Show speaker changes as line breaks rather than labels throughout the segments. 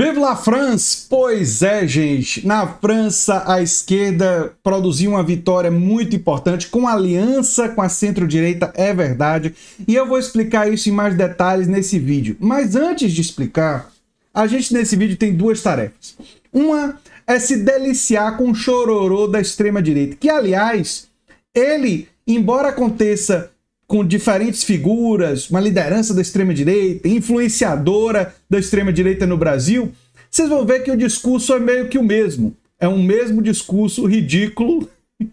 Vive la France! Pois é, gente. Na França, a esquerda produziu uma vitória muito importante com aliança com a centro-direita, é verdade. E eu vou explicar isso em mais detalhes nesse vídeo. Mas antes de explicar, a gente nesse vídeo tem duas tarefas. Uma é se deliciar com o chororô da extrema-direita, que, aliás, ele, embora aconteça com diferentes figuras, uma liderança da extrema-direita, influenciadora da extrema-direita no Brasil, vocês vão ver que o discurso é meio que o mesmo. É um mesmo discurso ridículo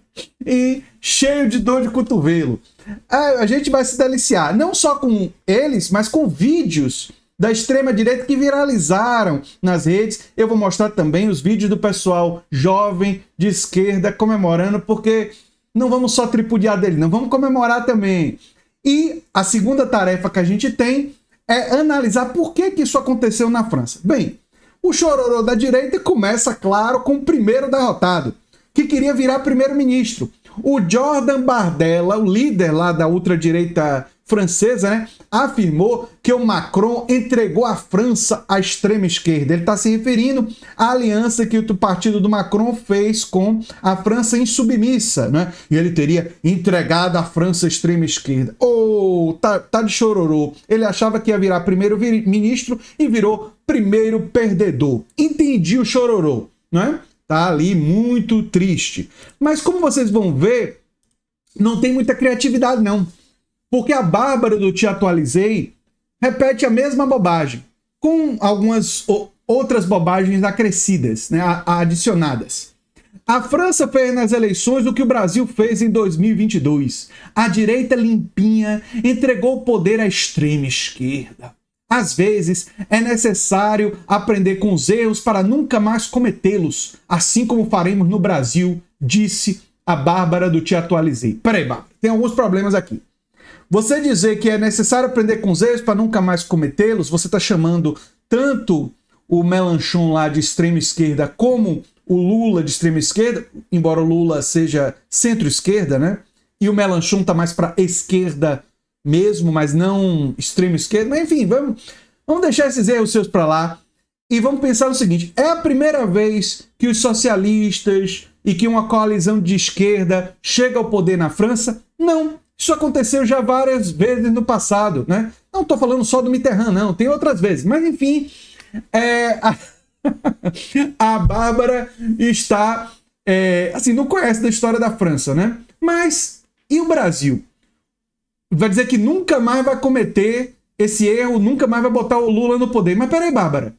e cheio de dor de cotovelo. A gente vai se deliciar não só com eles, mas com vídeos da extrema-direita que viralizaram nas redes. Eu vou mostrar também os vídeos do pessoal jovem de esquerda comemorando, porque não vamos só tripudiar dele, não vamos comemorar também. E a segunda tarefa que a gente tem é analisar por que, que isso aconteceu na França. Bem, o chororô da direita começa, claro, com o primeiro derrotado, que queria virar primeiro-ministro. O Jordan Bardella, o líder lá da ultradireita francesa, né, afirmou que o Macron entregou a França à extrema esquerda. Ele está se referindo à aliança que o partido do Macron fez com a França insubmissa, né? E ele teria entregado a França à extrema esquerda. Ou oh, tá, tá de chororô. Ele achava que ia virar primeiro ministro e virou primeiro perdedor. Entendi o chororô, né? Tá ali muito triste. Mas como vocês vão ver, não tem muita criatividade não. Porque a Bárbara do Te Atualizei repete a mesma bobagem, com algumas outras bobagens acrescidas, né, adicionadas. A França fez nas eleições o que o Brasil fez em 2022. A direita limpinha entregou o poder à extrema esquerda. Às vezes, é necessário aprender com os erros para nunca mais cometê-los, assim como faremos no Brasil, disse a Bárbara do Te Atualizei. Peraí, Bárbara, tem alguns problemas aqui. Você dizer que é necessário aprender com os erros para nunca mais cometê-los, você está chamando tanto o Melanchon lá de extrema esquerda como o Lula de extrema esquerda, embora o Lula seja centro-esquerda, né? E o Melanchon está mais para esquerda mesmo, mas não extrema esquerda. Mas enfim, vamos, vamos deixar esses erros seus para lá e vamos pensar no seguinte: é a primeira vez que os socialistas e que uma coalizão de esquerda chega ao poder na França? Não. Isso aconteceu já várias vezes no passado, né? Não estou falando só do Mitterrand, não, tem outras vezes. Mas enfim, é, a, a Bárbara está. É, assim, não conhece da história da França, né? Mas e o Brasil? Vai dizer que nunca mais vai cometer esse erro, nunca mais vai botar o Lula no poder. Mas peraí, Bárbara.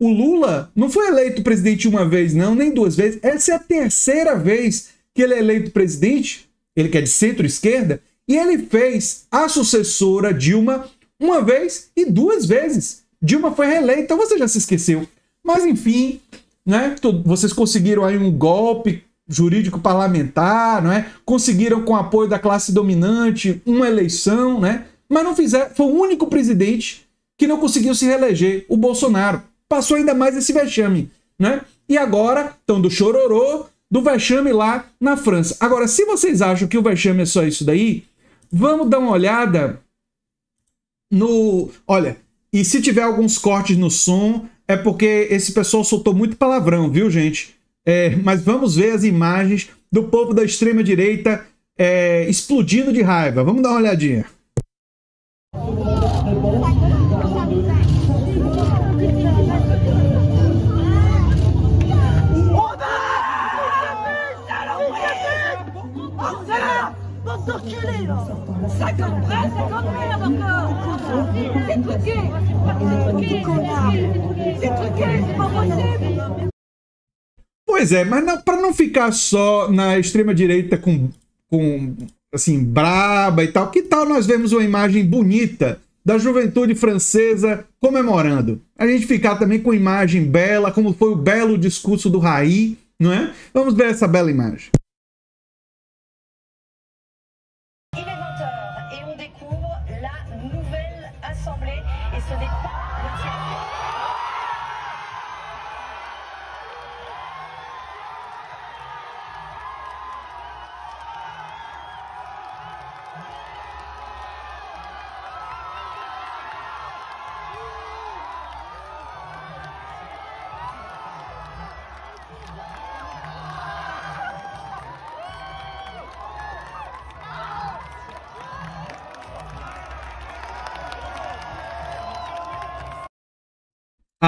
O Lula não foi eleito presidente uma vez, não, nem duas vezes. Essa é a terceira vez que ele é eleito presidente ele que é de centro-esquerda, e ele fez a sucessora Dilma uma vez e duas vezes. Dilma foi reeleita, então você já se esqueceu. Mas enfim, né? Vocês conseguiram aí um golpe jurídico parlamentar, não é? Conseguiram com o apoio da classe dominante uma eleição, né? Mas não fizeram, foi o único presidente que não conseguiu se reeleger, o Bolsonaro. Passou ainda mais esse vexame, né? E agora estão do chororô do vexame lá na França. Agora, se vocês acham que o vexame é só isso daí, vamos dar uma olhada no. Olha, e se tiver alguns cortes no som, é porque esse pessoal soltou muito palavrão, viu, gente? É, mas vamos ver as imagens do povo da extrema-direita é, explodindo de raiva. Vamos dar uma olhadinha. Pois é, mas para não ficar só na extrema direita com, com assim braba e tal, que tal nós vemos uma imagem bonita da juventude francesa comemorando? A gente ficar também com imagem bela, como foi o belo discurso do Raí, não é? Vamos ver essa bela imagem. 緒です。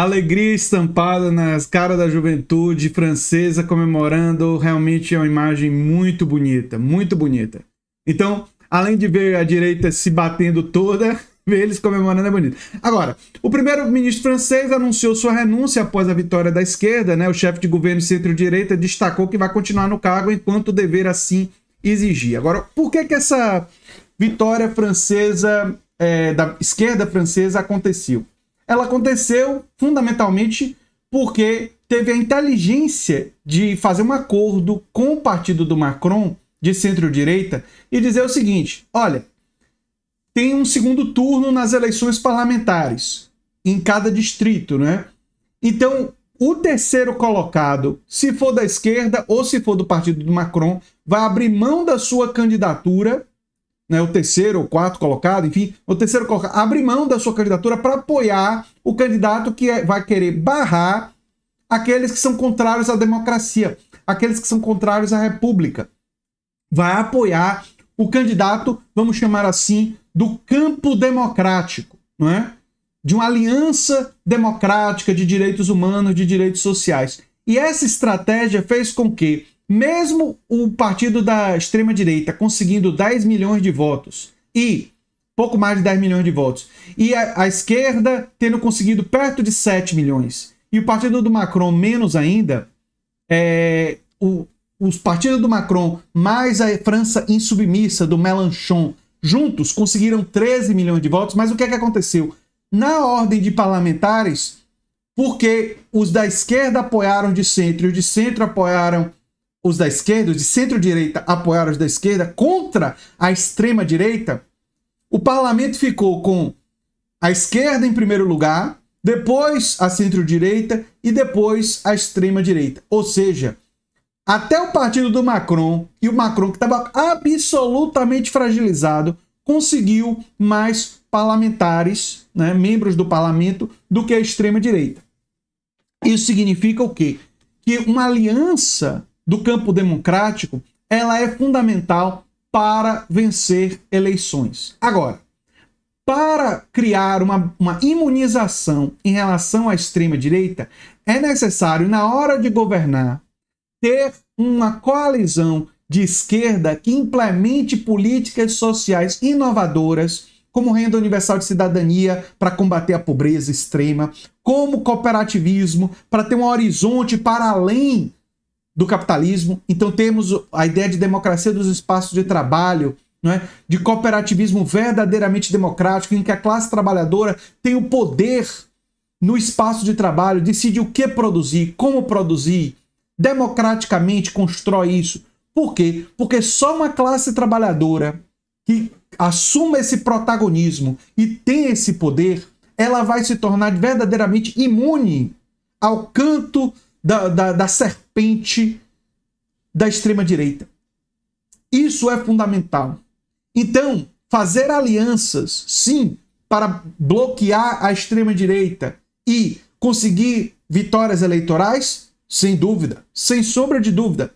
alegria estampada nas caras da juventude francesa comemorando realmente é uma imagem muito bonita, muito bonita. Então, além de ver a direita se batendo toda, ver eles comemorando é bonito. Agora, o primeiro-ministro francês anunciou sua renúncia após a vitória da esquerda, né? O chefe de governo centro-direita destacou que vai continuar no cargo enquanto o dever assim exigir. Agora, por que que essa vitória francesa é, da esquerda francesa aconteceu? Ela aconteceu fundamentalmente porque teve a inteligência de fazer um acordo com o partido do Macron de centro-direita e dizer o seguinte: olha, tem um segundo turno nas eleições parlamentares em cada distrito, né? Então, o terceiro colocado, se for da esquerda ou se for do partido do Macron, vai abrir mão da sua candidatura né, o terceiro ou quarto colocado, enfim, o terceiro colocado, abre mão da sua candidatura para apoiar o candidato que é, vai querer barrar aqueles que são contrários à democracia, aqueles que são contrários à república. Vai apoiar o candidato, vamos chamar assim, do campo democrático, não é? De uma aliança democrática de direitos humanos, de direitos sociais. E essa estratégia fez com que mesmo o partido da extrema-direita conseguindo 10 milhões de votos e pouco mais de 10 milhões de votos, e a, a, esquerda tendo conseguido perto de 7 milhões, e o partido do Macron menos ainda, é, o, os partidos do Macron mais a França insubmissa do Mélenchon juntos conseguiram 13 milhões de votos, mas o que, é que aconteceu? Na ordem de parlamentares, porque os da esquerda apoiaram de centro e os de centro apoiaram os da esquerda, os de centro-direita apoiaram os da esquerda contra a extrema-direita, o parlamento ficou com a esquerda em primeiro lugar, depois a centro-direita e depois a extrema-direita. Ou seja, até o partido do Macron, e o Macron que estava absolutamente fragilizado, conseguiu mais parlamentares, né, membros do parlamento, do que a extrema-direita. Isso significa o quê? Que uma aliança do campo democrático, ela é fundamental para vencer eleições. Agora, para criar uma, uma imunização em relação à extrema-direita, é necessário, na hora de governar, ter uma coalizão de esquerda que implemente políticas sociais inovadoras, como renda universal de cidadania para combater a pobreza extrema, como cooperativismo para ter um horizonte para além do capitalismo. Então temos a ideia de democracia dos espaços de trabalho, é? de cooperativismo verdadeiramente democrático, em que a classe trabalhadora tem o poder no espaço de trabalho, decide o que produzir, como produzir, democraticamente constrói isso. Por quê? Porque só uma classe trabalhadora que assuma esse protagonismo e tem esse poder, ela vai se tornar verdadeiramente imune ao canto da, da, da serpente serpente da extrema-direita. Isso é fundamental. Então, fazer alianças, sim, para bloquear a extrema-direita e conseguir vitórias eleitorais, sem dúvida, sem sombra de dúvida.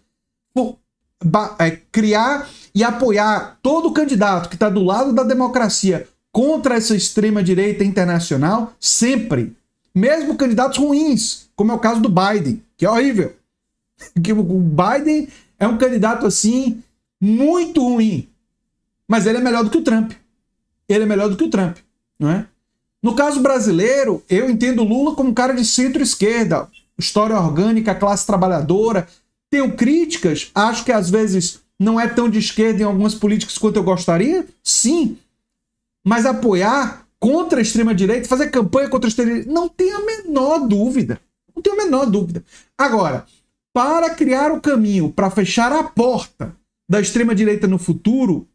É, criar e apoiar todo candidato que está do lado da democracia contra essa extrema-direita internacional, sempre. Mesmo candidatos ruins, como é o caso do Biden, que é horrível que o Biden é um candidato assim muito ruim, mas ele é melhor do que o Trump. Ele é melhor do que o Trump, não é? No caso brasileiro, eu entendo Lula como um cara de centro-esquerda, história orgânica, classe trabalhadora. Tenho críticas, acho que às vezes não é tão de esquerda em algumas políticas quanto eu gostaria, sim. Mas apoiar contra a extrema-direita, fazer campanha contra a extrema-direita, não tenho a menor dúvida. Não tenho a menor dúvida. Agora, para criar o caminho para fechar a porta da extrema-direita no futuro,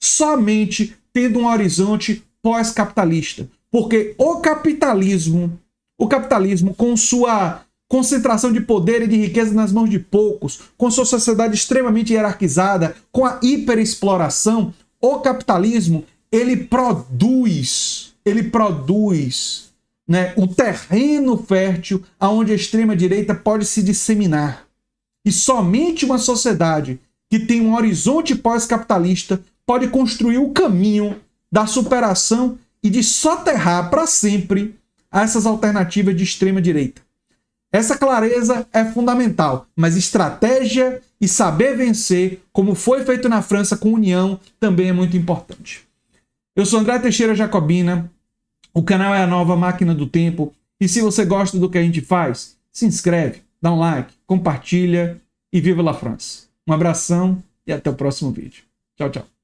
somente tendo um horizonte pós-capitalista. Porque o capitalismo, o capitalismo com sua concentração de poder e de riqueza nas mãos de poucos, com sua sociedade extremamente hierarquizada, com a hiperexploração, o capitalismo, ele produz, ele produz né, o terreno fértil aonde a extrema-direita pode se disseminar. E somente uma sociedade que tem um horizonte pós-capitalista pode construir o caminho da superação e de soterrar para sempre essas alternativas de extrema-direita. Essa clareza é fundamental, mas estratégia e saber vencer, como foi feito na França com União, também é muito importante. Eu sou André Teixeira Jacobina, o canal é a nova máquina do tempo e se você gosta do que a gente faz, se inscreve, dá um like, compartilha e viva la France. Um abração e até o próximo vídeo. Tchau, tchau.